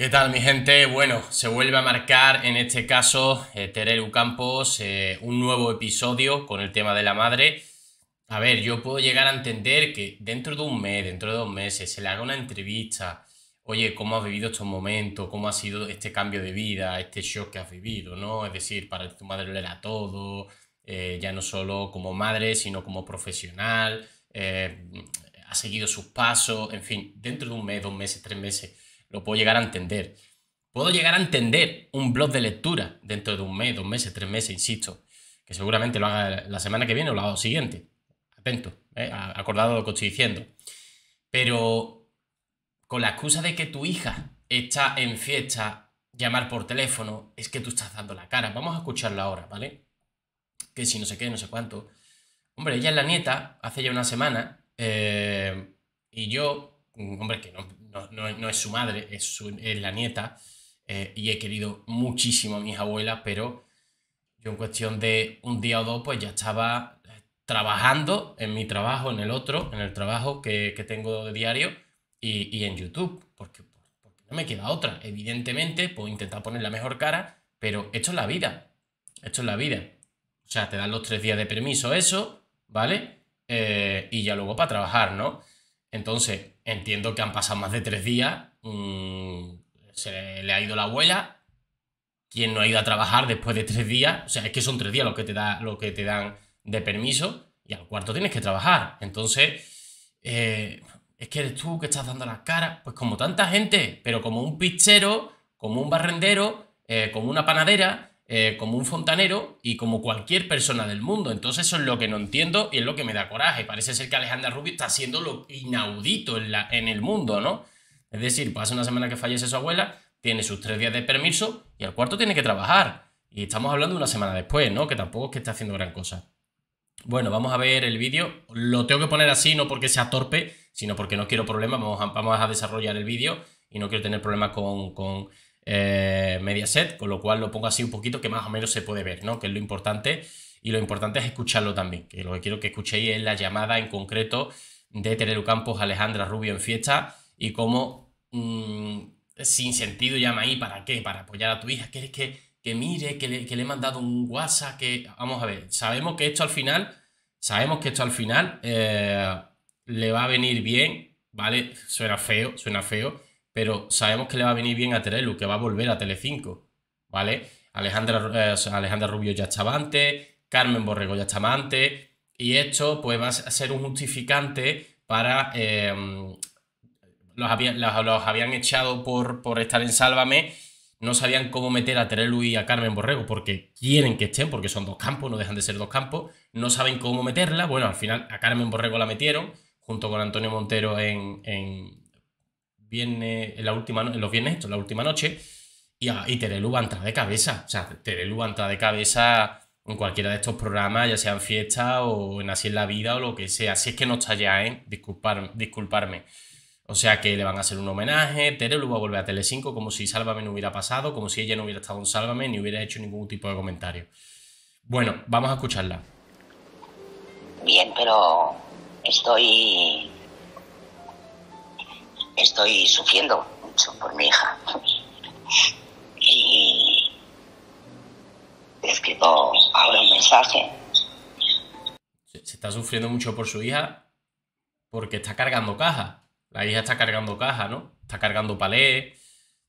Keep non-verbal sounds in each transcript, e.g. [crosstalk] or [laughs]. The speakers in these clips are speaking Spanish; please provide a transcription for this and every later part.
¿Qué tal mi gente? Bueno, se vuelve a marcar en este caso eh, Terelu Campos eh, un nuevo episodio con el tema de la madre. A ver, yo puedo llegar a entender que dentro de un mes, dentro de dos meses, se le haga una entrevista. Oye, ¿cómo has vivido estos momentos? ¿Cómo ha sido este cambio de vida? Este shock que has vivido, ¿no? Es decir, para tu madre lo era todo, eh, ya no solo como madre, sino como profesional, eh, ha seguido sus pasos, en fin, dentro de un mes, dos meses, tres meses lo puedo llegar a entender. Puedo llegar a entender un blog de lectura dentro de un mes, dos meses, tres meses, insisto, que seguramente lo haga la semana que viene o la siguiente. Atento, ¿eh? acordado lo que estoy diciendo. Pero con la excusa de que tu hija está en fiesta, llamar por teléfono, es que tú estás dando la cara. Vamos a escucharlo ahora, ¿vale? Que si no sé qué, no sé cuánto. Hombre, ella es la nieta, hace ya una semana, eh, y yo un hombre que no, es su madre, es, su, la nieta, eh, y he querido muchísimo a mis abuelas, pero yo en cuestión de un día o dos, pues ya estaba trabajando en mi trabajo, en el otro, en el trabajo que, tengo de diario y, en YouTube, porque, no me queda otra. Evidentemente, puedo intentar poner la mejor cara, pero esto es la vida, esto es la vida. O sea, te dan los tres días de permiso, eso, ¿vale? Eh, y ya luego para trabajar, ¿no? Entonces, entiendo que han pasado más de tres días, mm, se le ha ido la abuela, quien no ha ido a trabajar después de tres días, o sea, es que son tres días los que te, da, lo que te dan de permiso, y al cuarto tienes que trabajar. Entonces, eh, es que eres tú que estás dando las caras, pues como tanta gente, pero como un pichero, como un barrendero, eh, como una panadera, eh, como un fontanero y como cualquier persona del mundo. Entonces eso es lo que no entiendo y es lo que me da coraje. Parece ser que Alejandra Rubio está haciendo lo inaudito en, en el mundo, ¿no? Es decir, pasa una semana que fallece su abuela, tiene sus tres días de permiso y al cuarto tiene que trabajar. Y estamos hablando una semana después, ¿no? Que tampoco es que esté haciendo gran cosa. Bueno, vamos a ver el vídeo. Lo tengo que poner así, no porque sea torpe, sino porque no quiero problemas. Vamos a, vamos a desarrollar el vídeo y no quiero tener problemas con eh, Mediaset, con lo cual lo pongo así un poquito que más o menos se puede ver, ¿no? Que es lo importante y lo importante es escucharlo también, que lo que quiero que escuchéis es la llamada en concreto de Terelu Campos Alejandra Rubio en fiesta y cómo mm, sin sentido llama ahí, ¿para qué? Para apoyar a tu hija, que que, que mire, que le, que le he mandado un WhatsApp, que vamos a ver, sabemos que esto al final, sabemos que esto al final eh, le va a venir bien, ¿vale? Suena feo, suena feo, pero sabemos que le va a venir bien a Terelu, que va a volver a Telecinco, ¿vale? Alejandra, eh, Rubio ya estaba antes, Carmen Borrego ya estaba antes, y esto pues va a ser un justificante para... Eh, los, habían echado por, por estar en Sálvame, no sabían cómo meter a Terelu y a Carmen Borrego, porque quieren que estén, porque son dos campos, no dejan de ser dos campos, no saben cómo meterla, bueno, al final a Carmen Borrego la metieron, junto con Antonio Montero en viene en la última, en los viernes, esto, la última noche, y, ah, y Terelu va a entrar de cabeza. O sea, Terelu va a entrar de cabeza en cualquiera de estos programas, ya sea en fiesta o en Así es la vida o lo que sea. Si es que no está ya, ¿eh? Disculpar, disculparme. O sea que le van a hacer un homenaje, Terelu va a volver a Telecinco como si Sálvame no hubiera pasado, como si ella no hubiera estado en Sálvame ni hubiera hecho ningún tipo de comentario. Bueno, vamos a escucharla. Bien, pero estoy estoy sufriendo mucho por mi hija. Y que escribo ahora un mensaje. Se está sufriendo mucho por su hija porque está cargando caja. La hija está cargando caja, ¿no? Está cargando palé,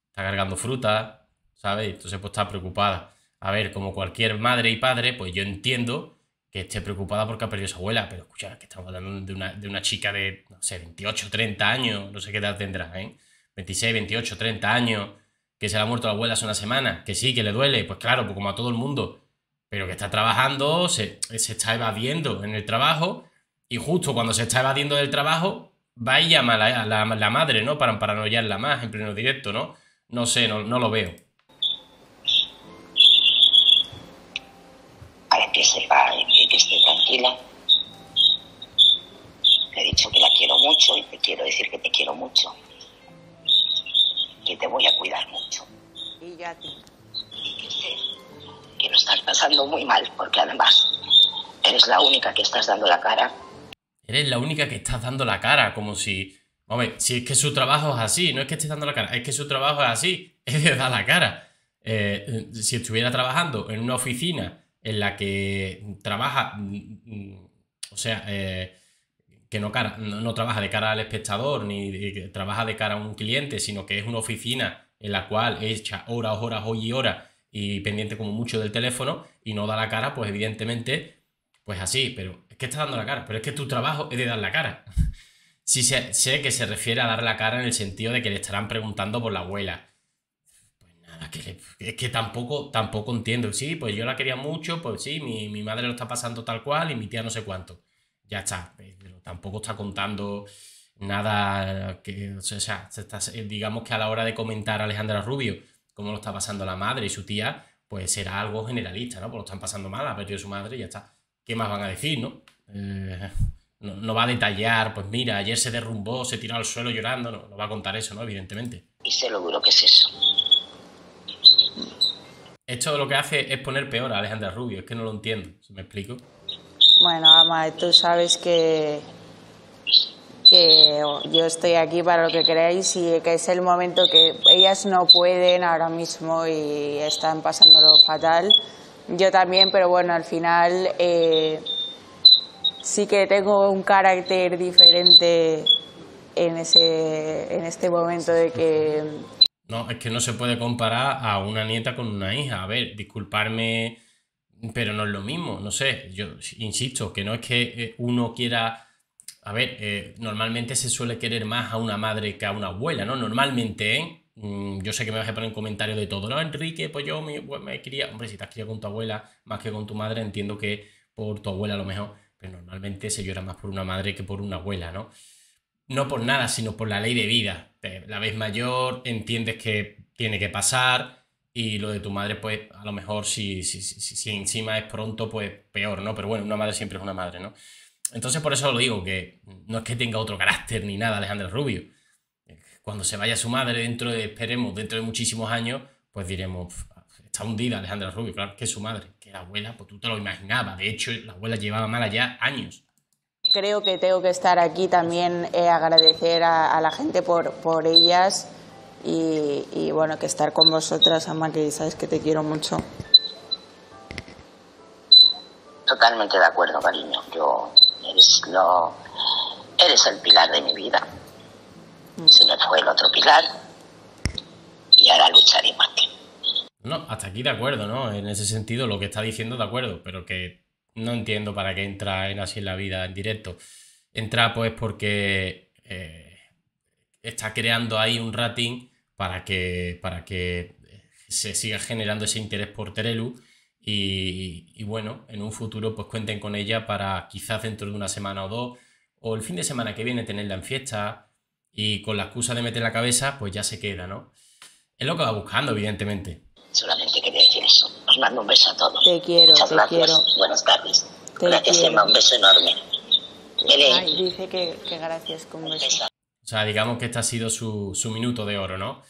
está cargando fruta, ¿sabes? Entonces pues está preocupada. A ver, como cualquier madre y padre, pues yo entiendo que esté preocupada porque ha perdido su abuela, pero escucha, que estamos hablando de una, chica de, no sé, 28, 30 años, no sé qué edad tendrá, ¿eh? 26, 28, 30 años, que se le ha muerto la abuela hace una semana, que sí, que le duele, pues claro, pues como a todo el mundo, pero que está trabajando, se, está evadiendo en el trabajo, y justo cuando se está evadiendo del trabajo, va y llama a la, madre, ¿no? Para paranoiarla más en pleno directo, ¿no? No sé, no, no lo veo. Eh, te he dicho que la quiero mucho y te quiero decir que te quiero mucho. Que te voy a cuidar mucho. Y ya? a que sé lo estás pasando muy mal, porque además eres la única que estás dando la cara. Eres la única que estás dando la cara, como si. Hombre, si es que su trabajo es así, no es que estés dando la cara, es que su trabajo es así, [laughs] es de dar la cara. Eh, si estuviera trabajando en una oficina en la que trabaja, mm, mm, o sea, eh, que no, no, trabaja de cara al espectador ni trabaja de cara a un cliente, sino que es una oficina en la cual echa horas, horas, hoy y horas y pendiente como mucho del teléfono y no da la cara, pues evidentemente, pues así, pero es que está dando la cara, pero es que tu trabajo es de dar la cara. [laughs] si sé que se refiere a dar la cara en el sentido de que le estarán preguntando por la abuela, Ah, que, es que tampoco, tampoco entiendo. Sí, pues yo la quería mucho, pues sí, mi, madre lo está pasando tal cual y mi tía no sé cuánto. Ya está, eh, tampoco está contando nada que, sea, eh, digamos que a la hora de comentar a Alejandra Rubio cómo lo está pasando la madre y su tía, pues será algo generalista, ¿no? Pues lo están pasando mal, ha perdido su madre y ya está. ¿Qué más van a decir, no? Eh, no, va a detallar, pues mira, ayer se derrumbó, se tiró al suelo llorando, no, va a contar eso, ¿no? Evidentemente. Y se lo duro que es eso. Esto lo que hace es poner peor a Alejandra Rubio, es que no lo entiendo, ¿se me explico? Bueno, Ama, tú sabes que, que yo estoy aquí para lo que queráis y que es el momento que ellas no pueden ahora mismo y están pasándolo fatal. Yo también, pero bueno, al final eh, sí que tengo un carácter diferente en, ese, en este momento de que no, es que no se puede comparar a una nieta con una hija. A ver, disculparme, pero no es lo mismo. No sé, yo insisto, que no es que eh, uno quiera... A ver, eh, normalmente se suele querer más a una madre que a una abuela, ¿no? Normalmente, ¿eh? Mm, yo sé que me vas a poner un comentario de todo, no, Enrique, pues yo me, quería, pues hombre, si te has querido con tu abuela más que con tu madre, entiendo que por tu abuela a lo mejor, pero normalmente se llora más por una madre que por una abuela, ¿no? no por nada, sino por la ley de vida. la vez mayor, entiendes que tiene que pasar y lo de tu madre, pues a lo mejor si, si, si, encima es pronto, pues peor, ¿no? Pero bueno, una madre siempre es una madre, ¿no? Entonces por eso lo digo, que no es que tenga otro carácter ni nada Alejandro Rubio. Cuando se vaya su madre dentro de, esperemos, dentro de muchísimos años, pues diremos, está hundida Alejandra Rubio, claro que es su madre, que la abuela, pues tú te lo imaginabas, de hecho la abuela llevaba mal ya años, Creo que tengo que estar aquí también, eh, agradecer a, la gente por, ellas y, bueno, que estar con vosotras, Ama, que sabes que te quiero mucho. Totalmente de acuerdo, cariño. Yo eres, lo, eres el pilar de mi vida. Mm. Se me fue el otro pilar y ahora lucharé más. No, hasta aquí de acuerdo, ¿no? En ese sentido, lo que está diciendo de acuerdo, pero que no entiendo para qué entra en Así en la Vida en directo. Entra pues porque eh, está creando ahí un rating para que, para que se siga generando ese interés por Terelu y, bueno, en un futuro pues cuenten con ella para quizás dentro de una semana o dos o el fin de semana que viene tenerla en fiesta y con la excusa de meter la cabeza pues ya se queda, ¿no? Es lo que va buscando, evidentemente. Solamente que decir eso. Os mando un beso a todos. Te quiero, te quiero. Buenas tardes. Te gracias, Emma. Un beso enorme. dice que, gracias, O sea, digamos que este ha sido su, minuto de oro, ¿no?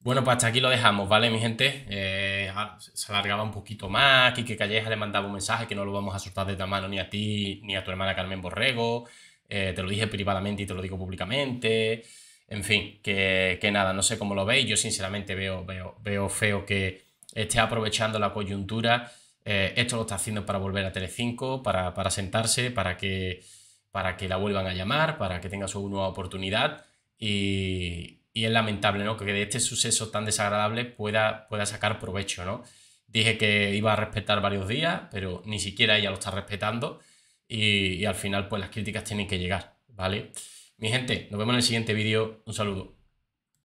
Bueno, pues hasta aquí lo dejamos, ¿vale, mi gente? Eh, ah, se alargaba un poquito más, que Calleja le mandaba un mensaje que no lo vamos a soltar de la mano ni a ti ni a tu hermana Carmen Borrego, eh, te lo dije privadamente y te lo digo públicamente, en fin, que, nada, no sé cómo lo veis, yo sinceramente veo, veo, veo feo que, esté aprovechando la coyuntura. Eh, esto lo está haciendo para volver a Telecinco, para, para sentarse, para que, para que la vuelvan a llamar, para que tenga su nueva oportunidad. Y, es lamentable que de este suceso tan desagradable pueda, pueda sacar provecho. ¿no? Dije que iba a respetar varios días, pero ni siquiera ella lo está respetando. Y, y al final, pues las críticas tienen que llegar. ¿Vale? Mi gente, nos vemos en el siguiente vídeo. Un saludo.